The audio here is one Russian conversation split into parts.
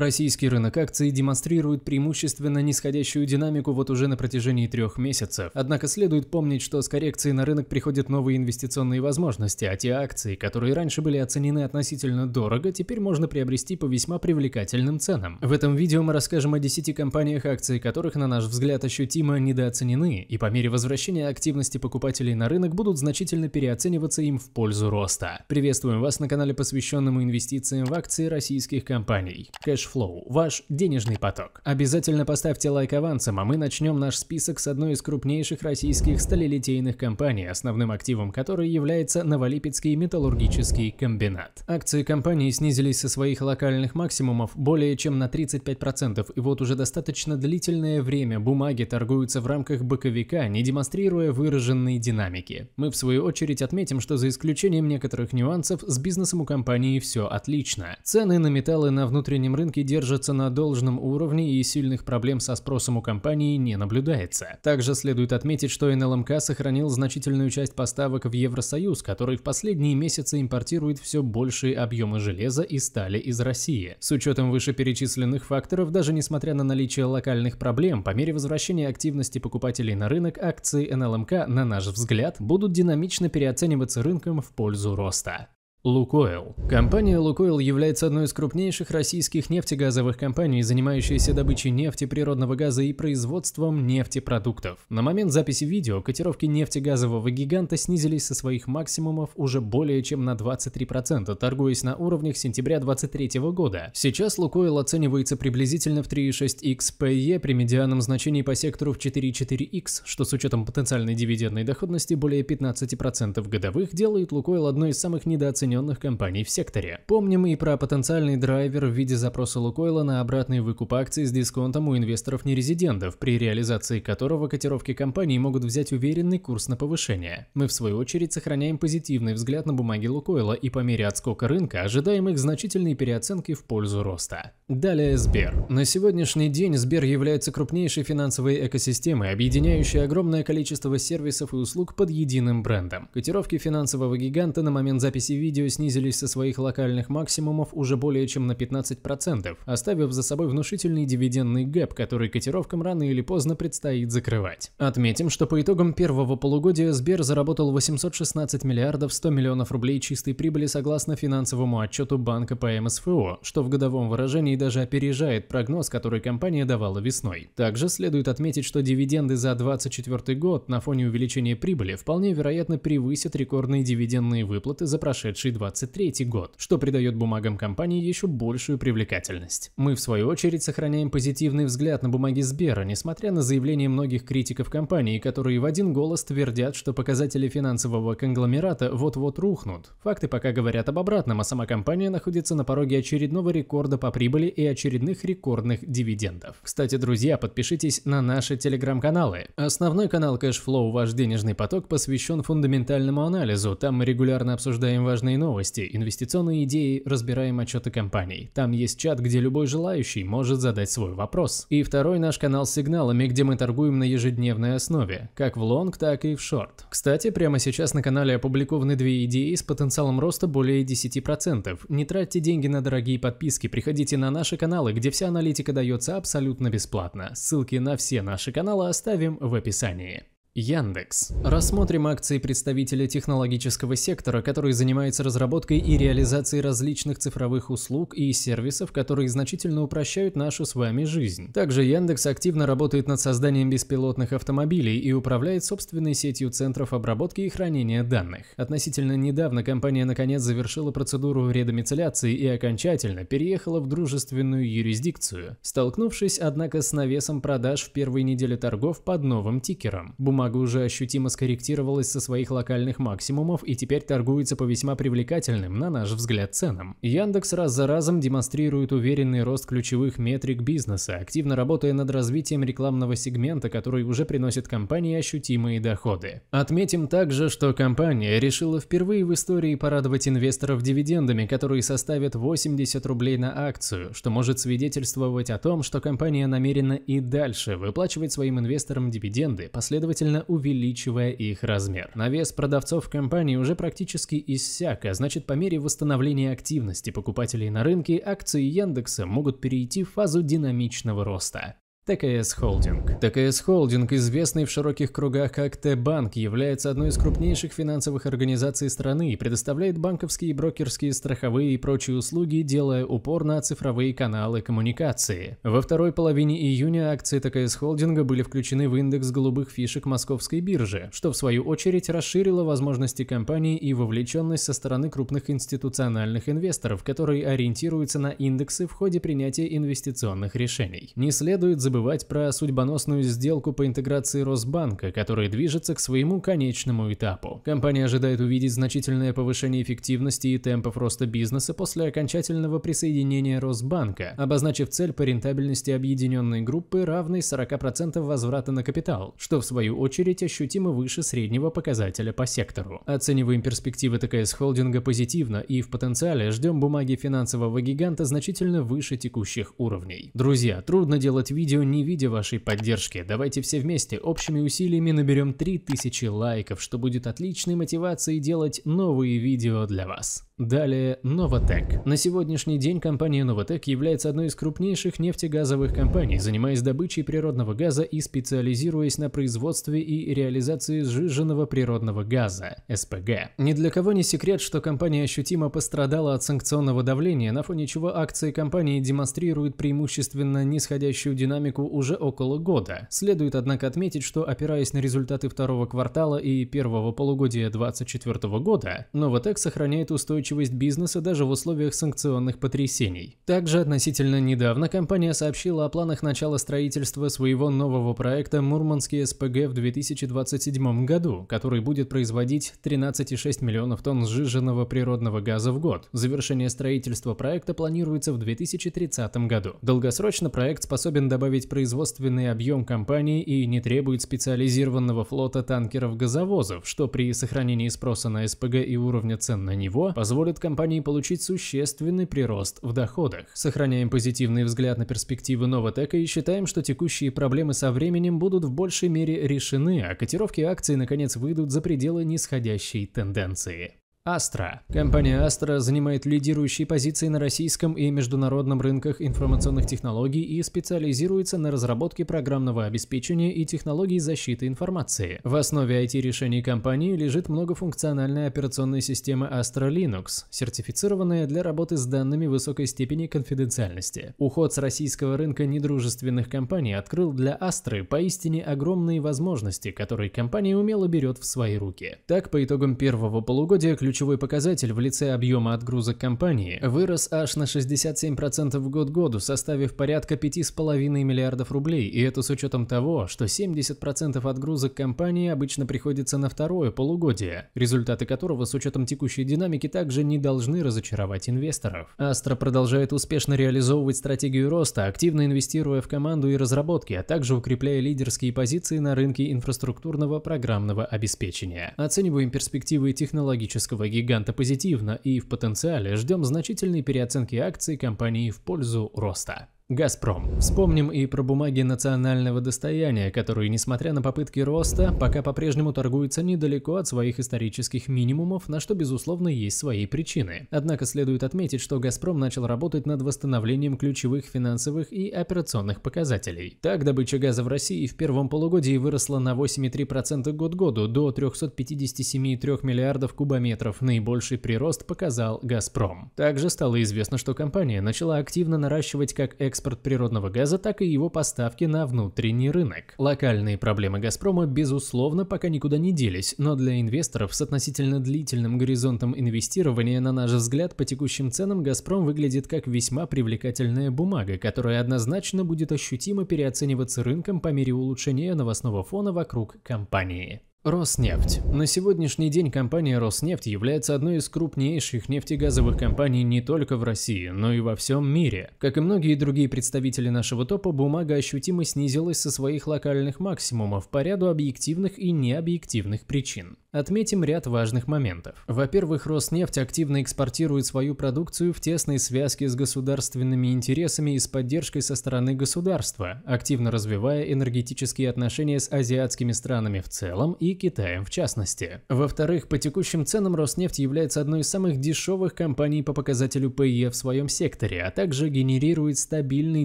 Российский рынок акций демонстрирует преимущественно нисходящую динамику вот уже на протяжении трех месяцев. Однако следует помнить, что с коррекцией на рынок приходят новые инвестиционные возможности, а те акции, которые раньше были оценены относительно дорого, теперь можно приобрести по весьма привлекательным ценам. В этом видео мы расскажем о 10 компаниях, акции которых, на наш взгляд, ощутимо недооценены, и по мере возвращения активности покупателей на рынок будут значительно переоцениваться им в пользу роста. Приветствуем вас на канале, посвященном инвестициям в акции российских компаний. Кэш кэшфлоу, ваш денежный поток. Обязательно поставьте лайк авансом, а мы начнем наш список с одной из крупнейших российских сталелитейных компаний, основным активом которой является Новолипецкий металлургический комбинат. Акции компании снизились со своих локальных максимумов более чем на 35%, и вот уже достаточно длительное время бумаги торгуются в рамках боковика, не демонстрируя выраженной динамики. Мы в свою очередь отметим, что за исключением некоторых нюансов с бизнесом у компании все отлично. Цены на металлы на внутреннем рынке ставки держатся на должном уровне и сильных проблем со спросом у компании не наблюдается. Также следует отметить, что НЛМК эм сохранил значительную часть поставок в Евросоюз, который в последние месяцы импортирует все большие объемы железа и стали из России. С учетом вышеперечисленных факторов, даже несмотря на наличие локальных проблем, по мере возвращения активности покупателей на рынок, акции НЛМК, эм на наш взгляд, будут динамично переоцениваться рынком в пользу роста. Лукойл. Компания Лукойл является одной из крупнейших российских нефтегазовых компаний, занимающейся добычей нефти, природного газа и производством нефтепродуктов. На момент записи видео котировки нефтегазового гиганта снизились со своих максимумов уже более чем на 23%, торгуясь на уровнях сентября 2023 года. Сейчас Лукойл оценивается приблизительно в 3,6x PE при медианном значении по сектору в 4,4x, что с учетом потенциальной дивидендной доходности более 15% годовых делает Лукойл одной из самых недооцененных недооцененных компаний в секторе. Помним и про потенциальный драйвер в виде запроса Лукойла на обратный выкуп акций с дисконтом у инвесторов-нерезидентов, при реализации которого котировки компании могут взять уверенный курс на повышение. Мы в свою очередь сохраняем позитивный взгляд на бумаги Лукойла и по мере отскока рынка ожидаем их значительной переоценки в пользу роста. Далее Сбер. На сегодняшний день Сбер является крупнейшей финансовой экосистемой, объединяющей огромное количество сервисов и услуг под единым брендом. Котировки финансового гиганта на момент записи видео видео снизились со своих локальных максимумов уже более чем на 15%, оставив за собой внушительный дивидендный гэп, который котировкам рано или поздно предстоит закрывать. Отметим, что по итогам первого полугодия Сбер заработал 816 миллиардов 100 миллионов рублей чистой прибыли согласно финансовому отчету банка по МСФО, что в годовом выражении даже опережает прогноз, который компания давала весной. Также следует отметить, что дивиденды за 2024 год на фоне увеличения прибыли вполне вероятно превысят рекордные дивидендные выплаты за прошедший 2023 год, что придает бумагам компании еще большую привлекательность. Мы, в свою очередь, сохраняем позитивный взгляд на бумаги Сбера, несмотря на заявления многих критиков компании, которые в один голос твердят, что показатели финансового конгломерата вот-вот рухнут. Факты пока говорят об обратном, а сама компания находится на пороге очередного рекорда по прибыли и очередных рекордных дивидендов. Кстати, друзья, подпишитесь на наши телеграм-каналы. Основной канал Cashflow «Ваш денежный поток» посвящен фундаментальному анализу. Там мы регулярно обсуждаем важные новости, инвестиционные идеи, разбираем отчеты компаний. Там есть чат, где любой желающий может задать свой вопрос. И второй наш канал с сигналами, где мы торгуем на ежедневной основе, как в лонг, так и в шорт. Кстати, прямо сейчас на канале опубликованы две идеи с потенциалом роста более 10%. Не тратьте деньги на дорогие подписки, приходите на наши каналы, где вся аналитика дается абсолютно бесплатно. Ссылки на все наши каналы оставим в описании. Яндекс. Рассмотрим акции представителя технологического сектора, который занимается разработкой и реализацией различных цифровых услуг и сервисов, которые значительно упрощают нашу с вами жизнь. Также Яндекс активно работает над созданием беспилотных автомобилей и управляет собственной сетью центров обработки и хранения данных. Относительно недавно компания наконец завершила процедуру редомицеляции и окончательно переехала в дружественную юрисдикцию, столкнувшись, однако, с навесом продаж в первой неделе торгов под новым тикером. Бумага бумага уже ощутимо скорректировалась со своих локальных максимумов и теперь торгуется по весьма привлекательным, на наш взгляд, ценам. Яндекс раз за разом демонстрирует уверенный рост ключевых метрик бизнеса, активно работая над развитием рекламного сегмента, который уже приносит компании ощутимые доходы. Отметим также, что компания решила впервые в истории порадовать инвесторов дивидендами, которые составят 80 рублей на акцию, что может свидетельствовать о том, что компания намерена и дальше выплачивать своим инвесторам дивиденды, последовательно сильно увеличивая их размер. Навес продавцов компании уже практически иссяк, а значит по мере восстановления активности покупателей на рынке акции Яндекса могут перейти в фазу динамичного роста. ТКС Холдинг. ТКС Холдинг, известный в широких кругах как Т-банк, является одной из крупнейших финансовых организаций страны и предоставляет банковские, брокерские, страховые и прочие услуги, делая упор на цифровые каналы коммуникации. Во второй половине июня акции ТКС Холдинга были включены в индекс голубых фишек Московской биржи, что в свою очередь расширило возможности компании и вовлеченность со стороны крупных институциональных инвесторов, которые ориентируются на индексы в ходе принятия инвестиционных решений. Не следует забывать забывать про судьбоносную сделку по интеграции Росбанка, которая движется к своему конечному этапу. Компания ожидает увидеть значительное повышение эффективности и темпов роста бизнеса после окончательного присоединения Росбанка, обозначив цель по рентабельности объединенной группы равной 40% возврата на капитал, что в свою очередь ощутимо выше среднего показателя по сектору. Оцениваем перспективы ТКС холдинга позитивно и в потенциале ждем бумаги финансового гиганта значительно выше текущих уровней. Друзья, трудно делать видео видео, не видя вашей поддержки. Давайте все вместе общими усилиями наберем 3000 лайков, что будет отличной мотивацией делать новые видео для вас. Далее Новотек. На сегодняшний день компания Новотек является одной из крупнейших нефтегазовых компаний, занимаясь добычей природного газа и специализируясь на производстве и реализации сжиженного природного газа, СПГ. Ни для кого не секрет, что компания ощутимо пострадала от санкционного давления, на фоне чего акции компании демонстрируют преимущественно нисходящую динамику экономику уже около года. Следует, однако, отметить, что опираясь на результаты второго квартала и первого полугодия 2024 года, Новотек сохраняет устойчивость бизнеса даже в условиях санкционных потрясений. Также относительно недавно компания сообщила о планах начала строительства своего нового проекта «Мурманский СПГ» в 2027 году, который будет производить 13,6 миллионов тонн сжиженного природного газа в год. Завершение строительства проекта планируется в 2030 году. Долгосрочно проект способен добавить расширить производственный объем компании и не требует специализированного флота танкеров-газовозов, что при сохранении спроса на СПГ и уровня цен на него позволит компании получить существенный прирост в доходах. Сохраняем позитивный взгляд на перспективы Новотека и считаем, что текущие проблемы со временем будут в большей мере решены, а котировки акций наконец выйдут за пределы нисходящей тенденции. Астра. Компания Астра занимает лидирующие позиции на российском и международном рынках информационных технологий и специализируется на разработке программного обеспечения и технологий защиты информации. В основе IT-решений компании лежит многофункциональная операционная система Astra Linux, сертифицированная для работы с данными высокой степени конфиденциальности. Уход с российского рынка недружественных компаний открыл для Астры поистине огромные возможности, которые компания умело берет в свои руки. Так, по итогам первого полугодия ключ ключевой показатель в лице объема отгрузок компании вырос аж на 67% год году, составив порядка 5,5 миллиардов рублей, и это с учетом того, что 70% отгрузок компании обычно приходится на второе полугодие, результаты которого с учетом текущей динамики также не должны разочаровать инвесторов. Astra продолжает успешно реализовывать стратегию роста, активно инвестируя в команду и разработки, а также укрепляя лидерские позиции на рынке инфраструктурного программного обеспечения. Оцениваем перспективы технологического активы гиганта позитивно и в потенциале ждем значительной переоценки акций компании в пользу роста. Газпром. Вспомним и про бумаги национального достояния, которые, несмотря на попытки роста, пока по-прежнему торгуются недалеко от своих исторических минимумов, на что, безусловно, есть свои причины. Однако следует отметить, что Газпром начал работать над восстановлением ключевых финансовых и операционных показателей. Так, добыча газа в России в первом полугодии выросла на 8,3% год-году до 357,3 миллиардов кубометров. Наибольший прирост показал Газпром. Также стало известно, что компания начала активно наращивать как экспорт экспорт природного газа, так и его поставки на внутренний рынок. Локальные проблемы «Газпрома», безусловно, пока никуда не делись, но для инвесторов с относительно длительным горизонтом инвестирования, на наш взгляд, по текущим ценам «Газпром» выглядит как весьма привлекательная бумага, которая однозначно будет ощутимо переоцениваться рынком по мере улучшения новостного фона вокруг компании. Роснефть. На сегодняшний день компания Роснефть является одной из крупнейших нефтегазовых компаний не только в России, но и во всем мире. Как и многие другие представители нашего топа, бумага ощутимо снизилась со своих локальных максимумов по ряду объективных и необъективных причин. Отметим ряд важных моментов. Во-первых, Роснефть активно экспортирует свою продукцию в тесной связке с государственными интересами и с поддержкой со стороны государства, активно развивая энергетические отношения с азиатскими странами в целом и и Китаем в частности. Во-вторых, по текущим ценам Роснефть является одной из самых дешевых компаний по показателю ПЕ в своем секторе, а также генерирует стабильный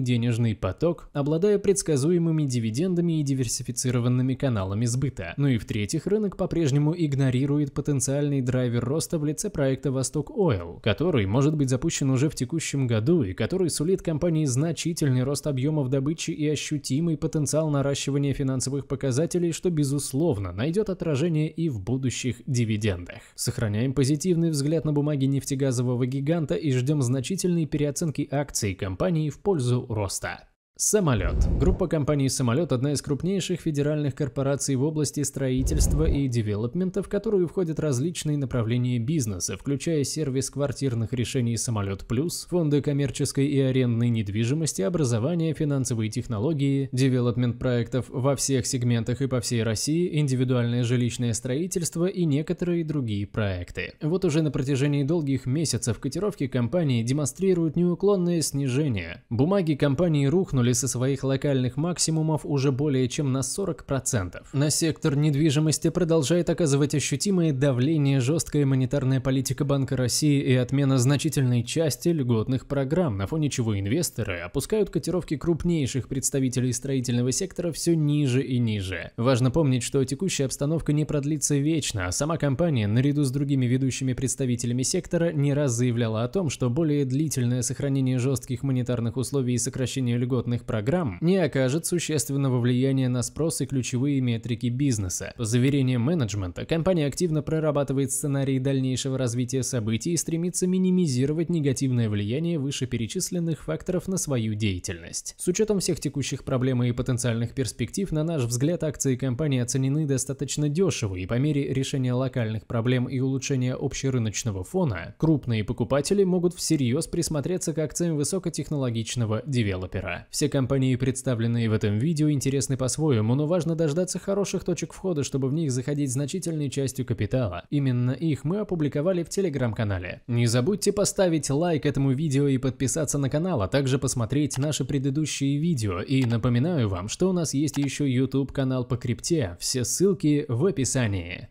денежный поток, обладая предсказуемыми дивидендами и диверсифицированными каналами сбыта. Ну и в-третьих, рынок по-прежнему игнорирует потенциальный драйвер роста в лице проекта «Восток Ойл», который может быть запущен уже в текущем году и который сулит компании значительный рост объемов добычи и ощутимый потенциал наращивания финансовых показателей, что безусловно найдет найдет отражение и в будущих дивидендах. Сохраняем позитивный взгляд на бумаги нефтегазового гиганта и ждем значительной переоценки акций компании в пользу роста. Самолет. Группа компаний «Самолет» – одна из крупнейших федеральных корпораций в области строительства и девелопмента, в которую входят различные направления бизнеса, включая сервис квартирных решений «Самолет Плюс», фонды коммерческой и арендной недвижимости, образование, финансовые технологии, девелопмент проектов во всех сегментах и по всей России, индивидуальное жилищное строительство и некоторые другие проекты. Вот уже на протяжении долгих месяцев котировки компании демонстрируют неуклонное снижение. Бумаги компании рухнули сдвинули со своих локальных максимумов уже более чем на 40%. На сектор недвижимости продолжает оказывать ощутимое давление жесткая монетарная политика Банка России и отмена значительной части льготных программ, на фоне чего инвесторы опускают котировки крупнейших представителей строительного сектора все ниже и ниже. Важно помнить, что текущая обстановка не продлится вечно, а сама компания, наряду с другими ведущими представителями сектора, не раз заявляла о том, что более длительное сохранение жестких монетарных условий и сокращение льготных подобных программ не окажет существенного влияния на спрос и ключевые метрики бизнеса. По заверениям менеджмента, компания активно прорабатывает сценарии дальнейшего развития событий и стремится минимизировать негативное влияние вышеперечисленных факторов на свою деятельность. С учетом всех текущих проблем и потенциальных перспектив, на наш взгляд, акции компании оценены достаточно дешево, и по мере решения локальных проблем и улучшения общерыночного фона, крупные покупатели могут всерьез присмотреться к акциям высокотехнологичного девелопера. Все все компании, представленные в этом видео, интересны по-своему, но важно дождаться хороших точек входа, чтобы в них заходить значительной частью капитала. Именно их мы опубликовали в телеграм-канале. Не забудьте поставить лайк этому видео и подписаться на канал, а также посмотреть наши предыдущие видео. И напоминаю вам, что у нас есть еще YouTube канал по крипте. Все ссылки в описании.